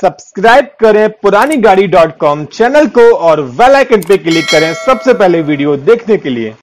subscribe करें पुरानी गाड़ी डॉट कॉम चैनल को और वेल आइकन पे क्लिक करें सबसे पहले वीडियो देखने के लिए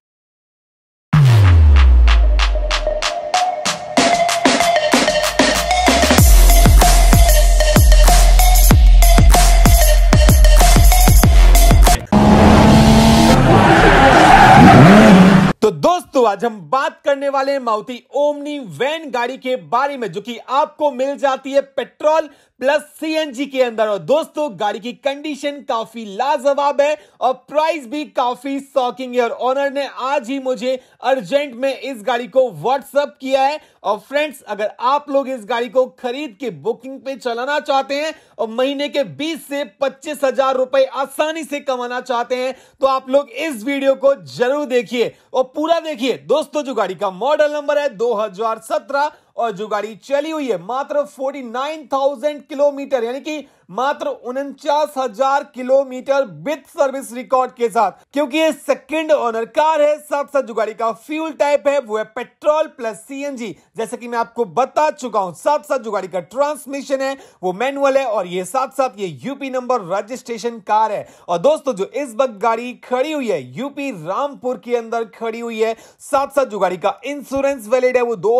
दोस्तों तो आज हम बात करने वाले हैं मारुति ओमनी वैन गाड़ी के बारे में जो कि आपको मिल जाती है पेट्रोल प्लस सीएनजी के अंदर और दोस्तों गाड़ी की कंडीशन काफी लाजवाब है और प्राइस भी काफी शॉकिंग है और ऑनर ने आज ही मुझे अर्जेंट में इस गाड़ी को व्हाट्सअप किया है और फ्रेंड्स अगर आप लोग इस गाड़ी को खरीद के बुकिंग पे चलाना चाहते हैं और महीने के बीस से पच्चीस हजार रुपए आसानी से कमाना चाहते हैं तो आप लोग इस वीडियो को जरूर देखिए और पूरा पूरा देखिए दोस्तों जो गाड़ी का मॉडल नंबर है 2017 और जो गाड़ी चली हुई है मात्र 49,000 किलोमीटर यानी कि मात्र उनचास हजार किलोमीटर विद सर्विस रिकॉर्ड के साथ क्योंकि ये सेकंड ओनर कार है साथ साथ जो गाड़ी का फ्यूल टाइप है वो है पेट्रोल प्लस सीएनजी जैसे कि मैं आपको बता चुका हूं साथ साथ जो गाड़ी का ट्रांसमिशन है वो मैनुअल है और ये साथ साथ ये यूपी नंबर रजिस्ट्रेशन कार है और दोस्तों जो इस वक्त गाड़ी खड़ी हुई है यूपी रामपुर के अंदर खड़ी हुई है साथ साथ जो गाड़ी का इंश्योरेंस वैलिड है वो दो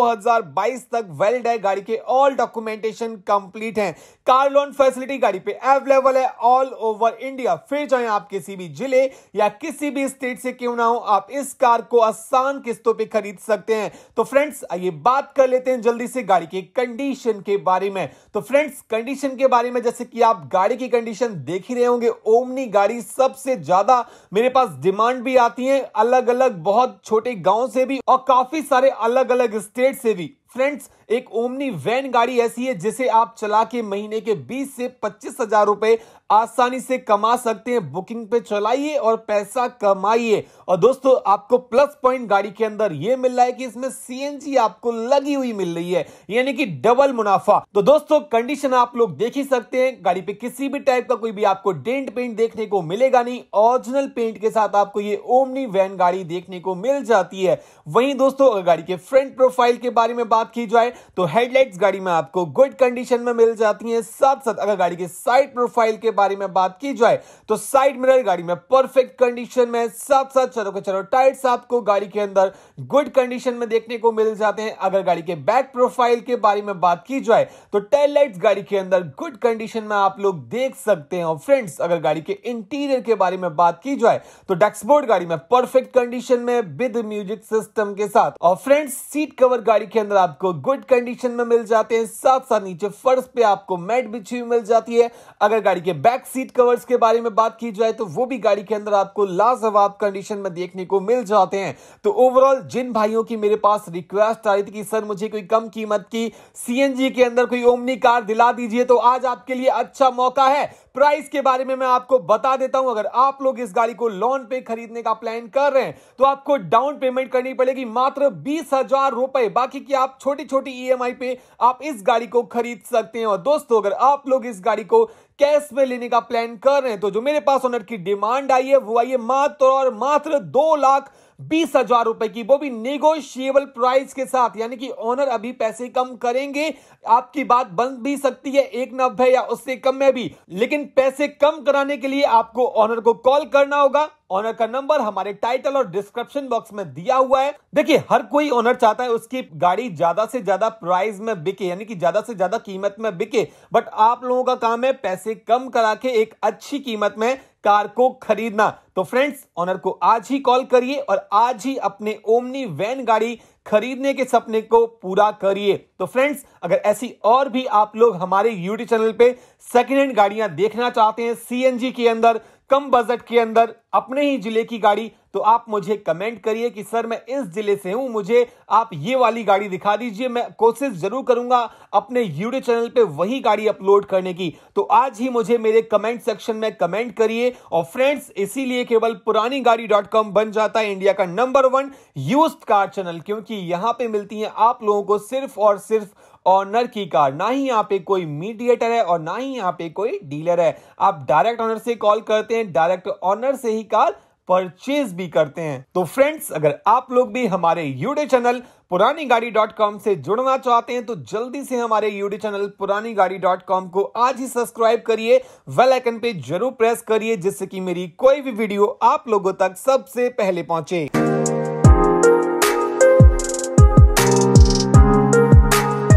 तक वेल्ड है गाड़ी के ऑल डॉक्यूमेंटेशन कंप्लीट है कार लोन फैसिलिटी गाड़ी पे अवेलेबल है ऑल ओवर इंडिया फिर चाहे आप किसी भी जिले या किसी भी स्टेट से क्यों ना हो आप इस कार को आसान किस्तों पे खरीद सकते हैं तो फ्रेंड्स आइए बात कर लेते हैं जल्दी से गाड़ी के कंडीशन के बारे में तो फ्रेंड्स कंडीशन के बारे में जैसे कि आप गाड़ी की कंडीशन देख ही रहे होंगे ओमनी गाड़ी सबसे ज्यादा मेरे पास डिमांड भी आती है अलग अलग बहुत छोटे गांव से भी और काफी सारे अलग अलग स्टेट से भी फ्रेंड्स एक ओमनी वैन गाड़ी ऐसी है जिसे आप चला के महीने के बीस से पच्चीस हजार रुपए आसानी से कमा सकते हैं बुकिंग पे चलाइए और पैसा कमाइए और दोस्तों आपको प्लस पॉइंट गाड़ी के अंदर यह मिल रहा है कि इसमें सीएनजी आपको लगी हुई मिल रही है यानी कि डबल मुनाफा तो दोस्तों कंडीशन आप लोग देख ही सकते हैं गाड़ी पे किसी भी टाइप का कोई भी आपको डेंट पेंट देखने को मिलेगा नहीं ओरिजिनल पेंट के साथ आपको ये ओमनी वैन गाड़ी देखने को मिल जाती है वही दोस्तों गाड़ी के फ्रंट प्रोफाइल के बारे में बात बात की जाए तो हेडलाइट्स गाड़ी में आपको गुड कंडीशन में मिल जाती है साथ साथ अगर गाड़ी के साइड प्रोफाइल के बारे में बात की जाए तो साइड मिरर गाड़ी में परफेक्ट कंडीशन में साथ साथ चलो के चलो टायर्स आपको गाड़ी के अंदर गुड कंडीशन में देखने को मिल जाते हैं अगर गाड़ी के बैक प्रोफाइल के बारे में बात की जाए तो टेल लाइट्स गाड़ी के अंदर गुड कंडीशन में आप लोग देख सकते हैं और फ्रेंड्स अगर गाड़ी के इंटीरियर के बारे में बात की जाए तो डैक्सबोर्ड गाड़ी में परफेक्ट कंडीशन में विद म्यूजिक सिस्टम के साथ और फ्रेंड्स सीट कवर गाड़ी के अंदर आप आपको गुड कंडीशन में मिल जाते हैं साथ साथ नीचे फर्श पे आपको मैट बिछी हुई मिल जाती है अगर गाड़ी के बैक सीट कवर्स के बारे में बात की जाए तो वो भी गाड़ी के अंदर आपको लाजवाब कंडीशन में देखने को मिल जाते हैं तो ओवरऑल जिन भाइयों की मेरे पास रिक्वेस्ट आई थी कि सर मुझे कोई कम कीमत की सीएनजी के अंदर कोई ओमनी कार दिला दीजिए तो आज आपके लिए अच्छा मौका है प्राइस के बारे में मैं आपको बता देता हूं अगर आप लोग इस गाड़ी को लोन पे खरीदने का प्लान कर रहे हैं तो आपको डाउन पेमेंट करनी पड़ेगी मात्र बीस हजार रुपए बाकी की आप छोटी छोटी ई पे आप इस गाड़ी को खरीद सकते हैं और दोस्तों अगर आप लोग इस गाड़ी को कैश में लेने का प्लान कर रहे हैं तो जो मेरे पास ऑनर की डिमांड आई है वो आई है मात्र और मात्र दो लाख बीस हजार रुपए की वो भी निगोशिएबल प्राइस के साथ यानी कि ओनर अभी पैसे कम करेंगे आपकी बात बन भी सकती है एक नब्बे या उससे कम में भी लेकिन पैसे कम कराने के लिए आपको ओनर को कॉल करना होगा ऑनर का नंबर हमारे टाइटल और डिस्क्रिप्शन बॉक्स में दिया हुआ है देखिए हर कोई ओनर चाहता है उसकी गाड़ी ज्यादा से ज्यादा प्राइस में बिके यानी कि ज्यादा से ज्यादा कीमत में बिके बट आप लोगों का काम है पैसे कम करा के एक अच्छी कीमत में कार को खरीदना तो फ्रेंड्स ऑनर को आज ही कॉल करिए और आज ही अपने ओमनी वैन गाड़ी खरीदने के सपने को पूरा करिए तो फ्रेंड्स अगर ऐसी और भी आप लोग हमारे यूट्यूब चैनल पे सेकेंड हैंड गाड़ियां देखना चाहते हैं सीएनजी के अंदर कम बजट के अंदर अपने ही जिले की गाड़ी तो आप मुझे कमेंट करिए कि सर मैं इस जिले से हूं मुझे आप ये वाली गाड़ी दिखा दीजिए मैं कोशिश जरूर करूंगा अपने यूट्यूब चैनल पे वही गाड़ी अपलोड करने की तो आज ही मुझे मेरे कमेंट सेक्शन में कमेंट करिए और फ्रेंड्स इसीलिए केवल पुरानी गाड़ी डॉट कॉम बन जाता है इंडिया का number one used car channel क्योंकि यहां पर मिलती है आप लोगों को सिर्फ और सिर्फ ऑनर की कार ना ही यहाँ पे कोई मीडिएटर है और ना ही यहाँ पे कोई डीलर है आप डायरेक्ट ऑनर से कॉल करते हैं डायरेक्ट ऑनर से ही कार परचेज भी करते हैं तो फ्रेंड्स अगर आप लोग भी हमारे यूडे चैनल पुरानी गाड़ी डॉट कॉम से जुड़ना चाहते हैं तो जल्दी से हमारे यूट्यूब चैनल पुरानी गाड़ी डॉट कॉम को आज ही सब्सक्राइब करिए वेल आइकन पे जरूर प्रेस करिए जिससे कि मेरी कोई भी वीडियो आप लोगों तक सबसे पहले पहुंचे